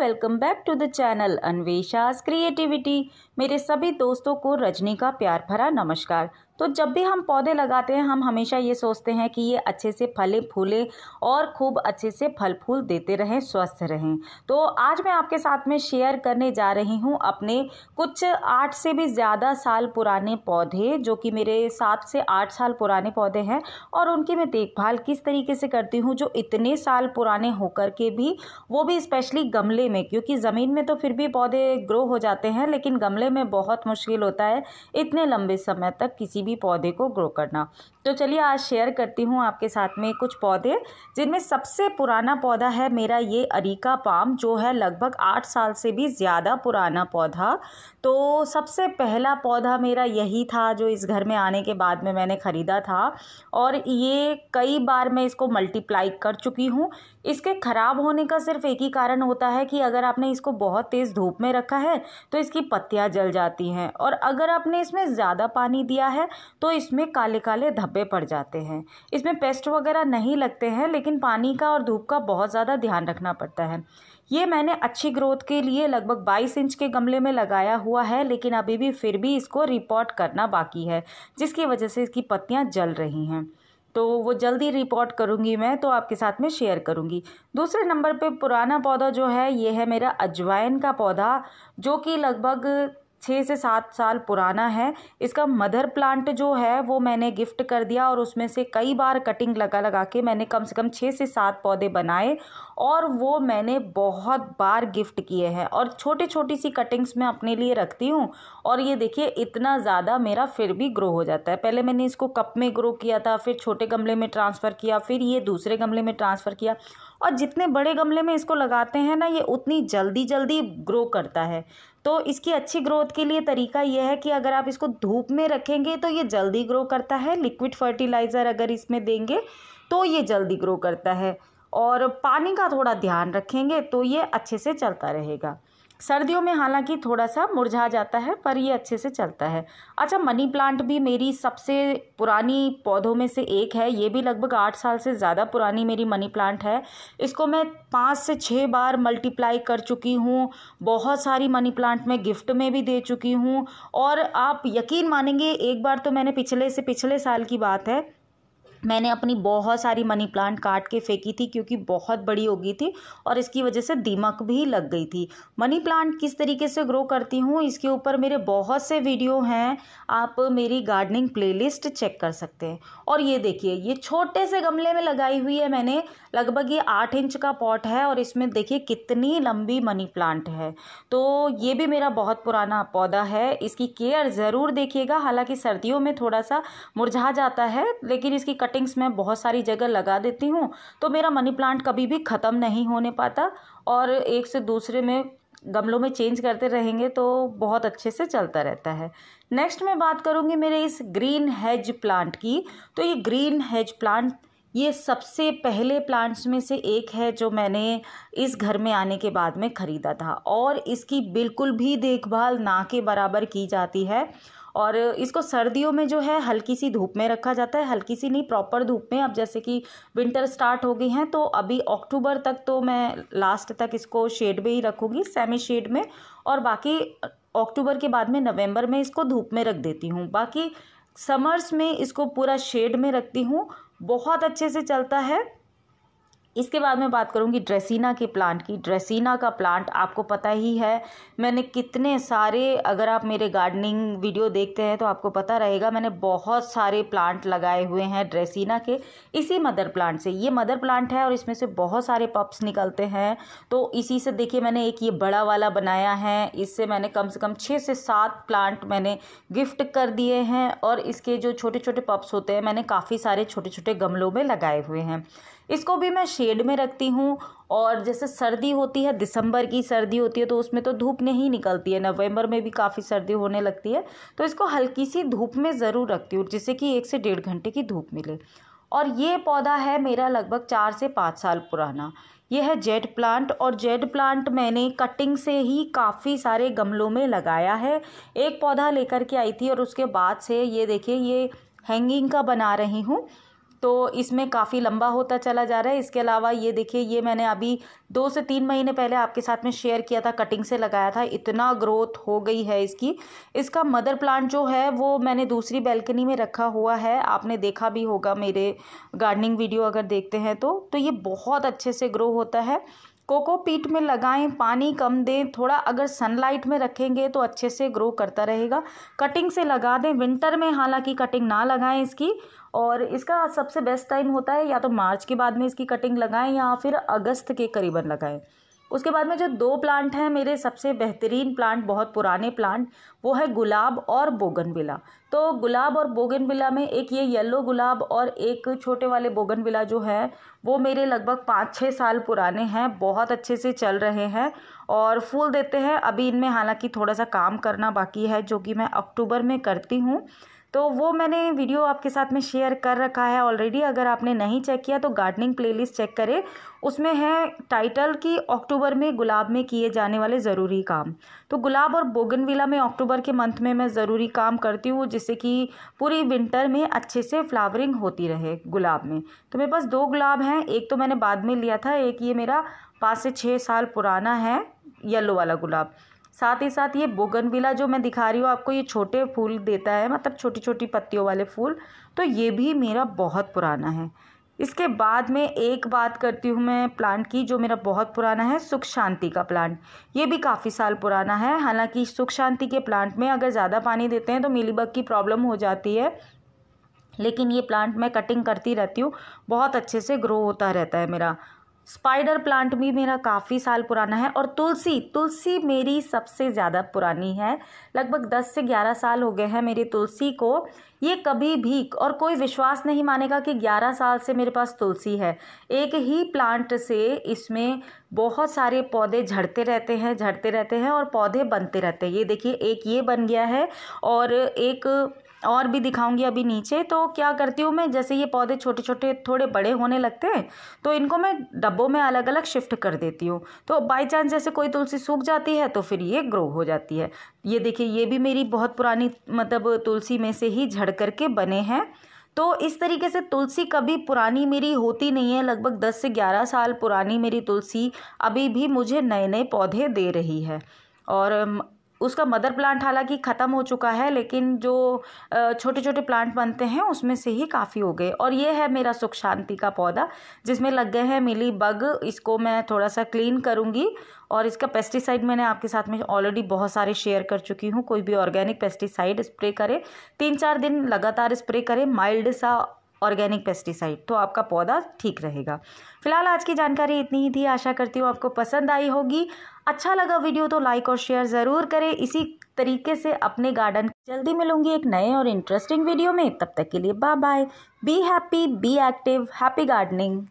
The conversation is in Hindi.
welcome back to the channel Anvesha's Creativity. मेरे सभी दोस्तों को रजनी का प्यार भरा नमस्कार तो जब भी हम पौधे लगाते हैं हम हमेशा ये सोचते हैं कि ये अच्छे से फले फूले और खूब अच्छे से फल फूल देते रहें स्वस्थ रहें तो आज मैं आपके साथ में शेयर करने जा रही हूँ अपने कुछ आठ से भी ज़्यादा साल पुराने पौधे जो कि मेरे सात से आठ साल पुराने पौधे हैं और उनकी मैं देखभाल किस तरीके से करती हूँ जो इतने साल पुराने होकर के भी वो भी स्पेशली गमले में क्योंकि ज़मीन में तो फिर भी पौधे ग्रो हो जाते हैं लेकिन गमले में बहुत मुश्किल होता है इतने लंबे समय तक किसी भी पौधे को ग्रो करना तो चलिए आज शेयर करती हूँ आपके साथ में कुछ पौधे जिनमें सबसे पुराना पौधा है मेरा ये अरीका पाम जो है लगभग आठ साल से भी ज़्यादा पुराना पौधा तो सबसे पहला पौधा मेरा यही था जो इस घर में आने के बाद में मैंने ख़रीदा था और ये कई बार मैं इसको मल्टीप्लाई कर चुकी हूँ इसके ख़राब होने का सिर्फ एक ही कारण होता है कि अगर आपने इसको बहुत तेज़ धूप में रखा है तो इसकी पत्तियाँ जल जाती हैं और अगर आपने इसमें ज़्यादा पानी दिया है तो इसमें काले काले धब्बे पड़ जाते हैं इसमें पेस्ट वगैरह नहीं लगते हैं लेकिन पानी का और धूप का बहुत ज़्यादा ध्यान रखना पड़ता है ये मैंने अच्छी ग्रोथ के लिए लगभग 22 इंच के गमले में लगाया हुआ है लेकिन अभी भी फिर भी इसको रिपोर्ट करना बाकी है जिसकी वजह से इसकी पत्तियाँ जल रही हैं तो वो जल्दी रिपोर्ट करूँगी मैं तो आपके साथ में शेयर करूँगी दूसरे नंबर पे पुराना पौधा जो है ये है मेरा अजवाइन का पौधा जो कि लगभग छः से सात साल पुराना है इसका मदर प्लांट जो है वो मैंने गिफ्ट कर दिया और उसमें से कई बार कटिंग लगा लगा के मैंने कम से कम छः से सात पौधे बनाए और वो मैंने बहुत बार गिफ्ट किए हैं और छोटी छोटी सी कटिंग्स मैं अपने लिए रखती हूँ और ये देखिए इतना ज़्यादा मेरा फिर भी ग्रो हो जाता है पहले मैंने इसको कप में ग्रो किया था फिर छोटे गमले में ट्रांसफ़र किया फिर ये दूसरे गमले में ट्रांसफ़र किया और जितने बड़े गमले में इसको लगाते हैं ना ये उतनी जल्दी जल्दी ग्रो करता है तो इसकी अच्छी ग्रोथ के लिए तरीका यह है कि अगर आप इसको धूप में रखेंगे तो ये जल्दी ग्रो करता है लिक्विड फर्टिलाइज़र अगर इसमें देंगे तो ये जल्दी ग्रो करता है और पानी का थोड़ा ध्यान रखेंगे तो ये अच्छे से चलता रहेगा सर्दियों में हालांकि थोड़ा सा मुरझा जाता है पर ये अच्छे से चलता है अच्छा मनी प्लांट भी मेरी सबसे पुरानी पौधों में से एक है ये भी लगभग आठ साल से ज़्यादा पुरानी मेरी मनी प्लांट है इसको मैं पाँच से छः बार मल्टीप्लाई कर चुकी हूँ बहुत सारी मनी प्लांट मैं गिफ्ट में भी दे चुकी हूँ और आप यकीन मानेंगे एक बार तो मैंने पिछले से पिछले साल की बात है मैंने अपनी बहुत सारी मनी प्लांट काट के फेंकी थी क्योंकि बहुत बड़ी हो गई थी और इसकी वजह से दीमक भी लग गई थी मनी प्लांट किस तरीके से ग्रो करती हूँ इसके ऊपर मेरे बहुत से वीडियो हैं आप मेरी गार्डनिंग प्लेलिस्ट चेक कर सकते हैं और ये देखिए ये छोटे से गमले में लगाई हुई है मैंने लगभग ये आठ इंच का पॉट है और इसमें देखिए कितनी लंबी मनी प्लांट है तो ये भी मेरा बहुत पुराना पौधा है इसकी केयर ज़रूर देखिएगा हालाँकि सर्दियों में थोड़ा सा मुरझा जाता है लेकिन इसकी कट कटिंग्स मैं बहुत सारी जगह लगा देती हूँ तो मेरा मनी प्लांट कभी भी ख़त्म नहीं होने पाता और एक से दूसरे में गमलों में चेंज करते रहेंगे तो बहुत अच्छे से चलता रहता है नेक्स्ट मैं बात करूँगी मेरे इस ग्रीन हेज प्लांट की तो ये ग्रीन हेज प्लांट ये सबसे पहले प्लांट्स में से एक है जो मैंने इस घर में आने के बाद में ख़रीदा था और इसकी बिल्कुल भी देखभाल ना के बराबर की जाती है और इसको सर्दियों में जो है हल्की सी धूप में रखा जाता है हल्की सी नहीं प्रॉपर धूप में अब जैसे कि विंटर स्टार्ट हो गई हैं तो अभी अक्टूबर तक तो मैं लास्ट तक इसको शेड में ही रखूँगी सेमी शेड में और बाकी अक्टूबर के बाद में नवंबर में इसको धूप में रख देती हूँ बाकी समर्स में इसको पूरा शेड में रखती हूँ बहुत अच्छे से चलता है इसके बाद मैं बात करूँगी ड्रेसिना के प्लांट की ड्रेसिना का प्लांट आपको पता ही है मैंने कितने सारे अगर आप मेरे गार्डनिंग वीडियो देखते हैं तो आपको पता रहेगा मैंने बहुत सारे प्लांट लगाए हुए हैं ड्रेसिना के इसी मदर प्लांट से ये मदर प्लांट है और इसमें से बहुत सारे पप्स निकलते हैं तो इसी से देखिए मैंने एक ये बड़ा वाला बनाया है इससे मैंने कम से कम छः से सात प्लांट मैंने गिफ्ट कर दिए हैं और इसके जो छोटे छोटे पप्स होते हैं मैंने काफ़ी सारे छोटे छोटे गमलों में लगाए हुए हैं इसको भी मैं शेड में रखती हूँ और जैसे सर्दी होती है दिसंबर की सर्दी होती है तो उसमें तो धूप नहीं निकलती है नवंबर में भी काफ़ी सर्दी होने लगती है तो इसको हल्की सी धूप में ज़रूर रखती हूँ जिससे कि एक से डेढ़ घंटे की धूप मिले और ये पौधा है मेरा लगभग चार से पाँच साल पुराना यह है जेड प्लांट और जेड प्लांट मैंने कटिंग से ही काफ़ी सारे गमलों में लगाया है एक पौधा लेकर के आई थी और उसके बाद से ये देखिए ये हैंगिंग का बना रही हूँ तो इसमें काफ़ी लंबा होता चला जा रहा है इसके अलावा ये देखिए ये मैंने अभी दो से तीन महीने पहले आपके साथ में शेयर किया था कटिंग से लगाया था इतना ग्रोथ हो गई है इसकी इसका मदर प्लांट जो है वो मैंने दूसरी बैल्कनी में रखा हुआ है आपने देखा भी होगा मेरे गार्डनिंग वीडियो अगर देखते हैं तो तो ये बहुत अच्छे से ग्रो होता है कोकोपीट में लगाएं पानी कम दें थोड़ा अगर सनलाइट में रखेंगे तो अच्छे से ग्रो करता रहेगा कटिंग से लगा दें विंटर में हालांकि कटिंग ना लगाएं इसकी और इसका सबसे बेस्ट टाइम होता है या तो मार्च के बाद में इसकी कटिंग लगाएं या फिर अगस्त के करीबन लगाएं उसके बाद में जो दो प्लांट हैं मेरे सबसे बेहतरीन प्लांट बहुत पुराने प्लांट वो है गुलाब और बोगनविला तो गुलाब और बोगनविला में एक ये येलो गुलाब और एक छोटे वाले बोगनविला जो है वो मेरे लगभग पाँच छः साल पुराने हैं बहुत अच्छे से चल रहे हैं और फूल देते हैं अभी इनमें हालांकि थोड़ा सा काम करना बाकी है जो कि मैं अक्टूबर में करती हूँ तो वो मैंने वीडियो आपके साथ में शेयर कर रखा है ऑलरेडी अगर आपने नहीं चेक किया तो गार्डनिंग प्लेलिस्ट चेक करें उसमें है टाइटल कि अक्टूबर में गुलाब में किए जाने वाले ज़रूरी काम तो गुलाब और बोगनविला में अक्टूबर के मंथ में मैं ज़रूरी काम करती हूँ जिससे कि पूरी विंटर में अच्छे से फ्लावरिंग होती रहे गुलाब में तो मेरे पास दो गुलाब हैं एक तो मैंने बाद में लिया था एक ये मेरा पाँच से छः साल पुराना है येलो वाला गुलाब साथ ही साथ ये बोगनविला जो मैं दिखा रही हूँ आपको ये छोटे फूल देता है मतलब छोटी छोटी पत्तियों वाले फूल तो ये भी मेरा बहुत पुराना है इसके बाद में एक बात करती हूँ मैं प्लांट की जो मेरा बहुत पुराना है सुख शांति का प्लांट ये भी काफ़ी साल पुराना है हालांकि सुख शांति के प्लांट में अगर ज़्यादा पानी देते हैं तो मिलीबग की प्रॉब्लम हो जाती है लेकिन ये प्लांट मैं कटिंग करती रहती हूँ बहुत अच्छे से ग्रो होता रहता है मेरा स्पाइडर प्लांट भी मेरा काफ़ी साल पुराना है और तुलसी तुलसी मेरी सबसे ज़्यादा पुरानी है लगभग 10 से 11 साल हो गए हैं मेरी तुलसी को ये कभी भी और कोई विश्वास नहीं मानेगा कि 11 साल से मेरे पास तुलसी है एक ही प्लांट से इसमें बहुत सारे पौधे झड़ते रहते हैं झड़ते रहते हैं और पौधे बनते रहते हैं ये देखिए एक ये बन गया है और एक और भी दिखाऊंगी अभी नीचे तो क्या करती हूँ मैं जैसे ये पौधे छोटे छोटे थोड़े बड़े होने लगते हैं तो इनको मैं डब्बों में अलग अलग शिफ्ट कर देती हूँ तो बाई चांस जैसे कोई तुलसी सूख जाती है तो फिर ये ग्रो हो जाती है ये देखिए ये भी मेरी बहुत पुरानी मतलब तुलसी में से ही झड़ करके बने हैं तो इस तरीके से तुलसी कभी पुरानी मेरी होती नहीं है लगभग 10 से 11 साल पुरानी मेरी तुलसी अभी भी मुझे नए नए पौधे दे रही है और उसका मदर प्लांट हालांकि ख़त्म हो चुका है लेकिन जो छोटे छोटे प्लांट बनते हैं उसमें से ही काफ़ी हो गए और ये है मेरा सुख शांति का पौधा जिसमें लग गए हैं मिली बग इसको मैं थोड़ा सा क्लीन करूँगी और इसका पेस्टिसाइड मैंने आपके साथ में ऑलरेडी बहुत सारे शेयर कर चुकी हूँ कोई भी ऑर्गेनिक पेस्टिसाइड स्प्रे करें तीन चार दिन लगातार स्प्रे करें माइल्ड सा ऑर्गेनिक पेस्टिसाइड तो आपका पौधा ठीक रहेगा फिलहाल आज की जानकारी इतनी ही थी आशा करती हूँ आपको पसंद आई होगी अच्छा लगा वीडियो तो लाइक और शेयर ज़रूर करें इसी तरीके से अपने गार्डन जल्दी मिलूंगी एक नए और इंटरेस्टिंग वीडियो में तब तक के लिए bye bye be happy be active happy gardening